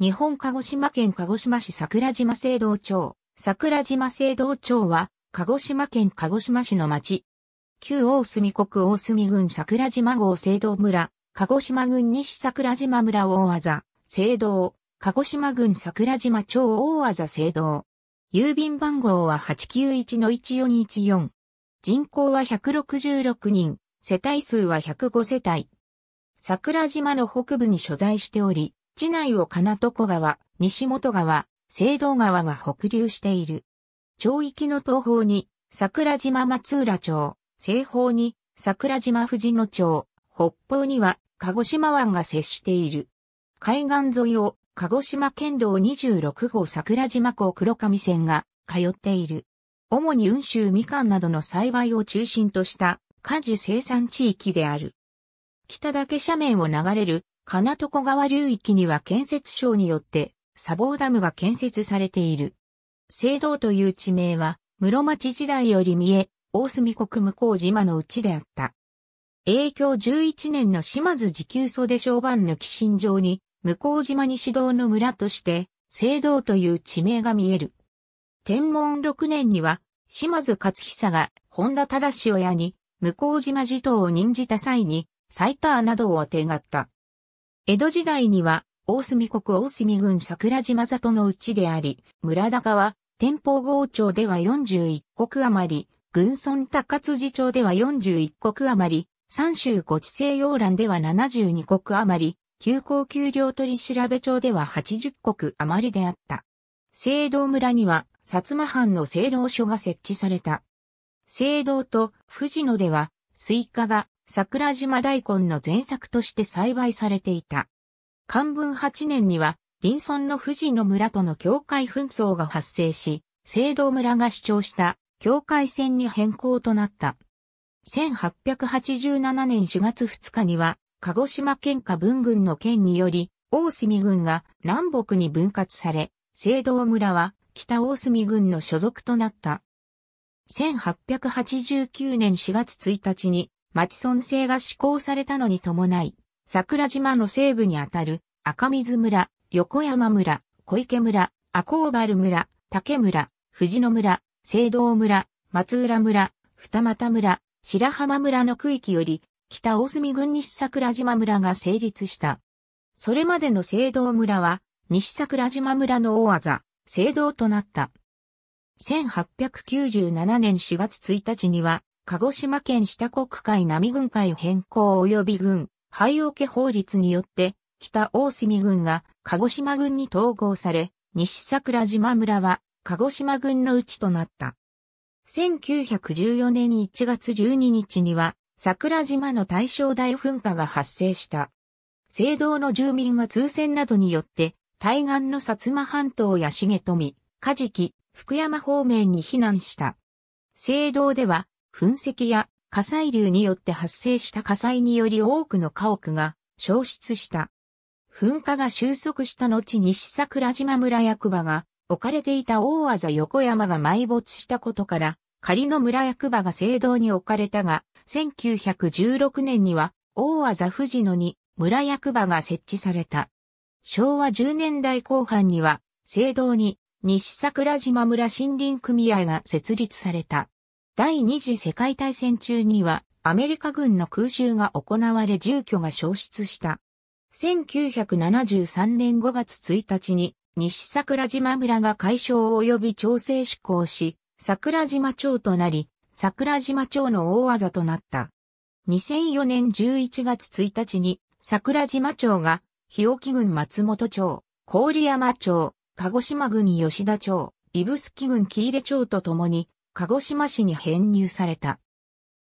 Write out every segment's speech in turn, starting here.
日本鹿児島県鹿児島市桜島聖堂町。桜島聖堂町は、鹿児島県鹿児島市の町。旧大隅国大隅郡桜島郷聖堂村、鹿児島郡西桜島村大技、聖堂、鹿児島郡桜島町大技聖堂。郵便番号は891-1414。人口は166人、世帯数は105世帯。桜島の北部に所在しており、市内を金床川、西本川、青銅川が北流している。町域の東方に桜島松浦町、西方に桜島藤野町、北方には鹿児島湾が接している。海岸沿いを鹿児島県道26号桜島港黒上線が通っている。主に雲州みかんなどの栽培を中心とした果樹生産地域である。北岳斜面を流れる金床川流域には建設省によって、砂防ダムが建設されている。青堂という地名は、室町時代より見え、大隅国向島のうちであった。永響11年の島津時給袖小判の寄進場に、向島西堂の村として、青堂という地名が見える。天文6年には、島津勝久が本田忠親に、向島地頭を任じた際に、イターなどを当てがった。江戸時代には、大隅国大隅郡桜島里のうちであり、村高は、天保郷町では41国余り、群村高辻町では41国余り、三州五地西洋蘭では72国余り、急行級領取調べ町では80国余りであった。聖堂村には、薩摩藩の聖堂所が設置された。聖堂と富士野では、スイカが桜島大根の前作として栽培されていた。漢文8年には、林村の富士の村との境界紛争が発生し、聖堂村が主張した境界線に変更となった。1887年4月2日には、鹿児島県下文軍の県により、大隅軍が南北に分割され、聖堂村は北大隅軍の所属となった。1889年4月1日に町村制が施行されたのに伴い、桜島の西部にあたる赤水村、横山村、小池村、赤原村、竹村、藤野村、青堂村、松浦村、二俣村、白浜村の区域より、北大隅郡西桜島村が成立した。それまでの青堂村は、西桜島村の大技、青堂となった。1897年4月1日には、鹿児島県下国海並軍海変更及び軍、廃桶法律によって、北大隅軍が鹿児島軍に統合され、西桜島村は鹿児島軍のうちとなった。1914年1月12日には、桜島の大正大噴火が発生した。聖堂の住民は通船などによって、対岸の薩摩半島や重富、カジキ、福山方面に避難した。聖堂では、噴石や火砕流によって発生した火災により多くの家屋が消失した。噴火が収束した後西桜島村役場が置かれていた大技横山が埋没したことから、仮の村役場が聖堂に置かれたが、1916年には大技藤野に村役場が設置された。昭和10年代後半には、聖堂に西桜島村森林組合が設立された。第二次世界大戦中にはアメリカ軍の空襲が行われ住居が消失した。1973年5月1日に西桜島村が解消及び調整施行し、桜島町となり、桜島町の大技となった。2004年11月1日に桜島町が日置郡松本町、郡山町、鹿児島郡吉田町、指宿郡木入町とともに鹿児島市に編入された。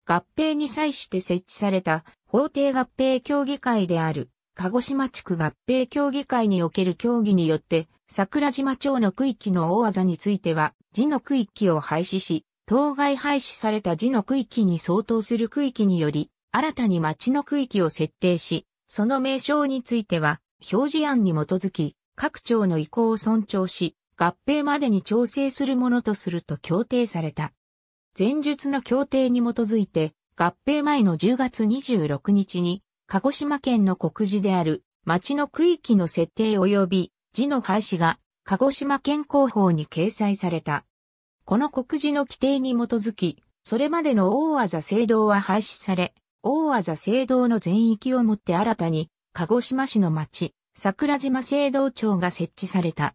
合併に際して設置された法定合併協議会である鹿児島地区合併協議会における協議によって桜島町の区域の大技については字の区域を廃止し、当該廃止された字の区域に相当する区域により、新たに町の区域を設定し、その名称については、表示案に基づき、各町の意向を尊重し、合併までに調整するものとすると協定された。前述の協定に基づいて、合併前の10月26日に、鹿児島県の国示である町の区域の設定及び字の廃止が鹿児島県広報に掲載された。この国示の規定に基づき、それまでの大技聖堂は廃止され、大技聖堂の全域をもって新たに、鹿児島市の町、桜島聖堂町が設置された。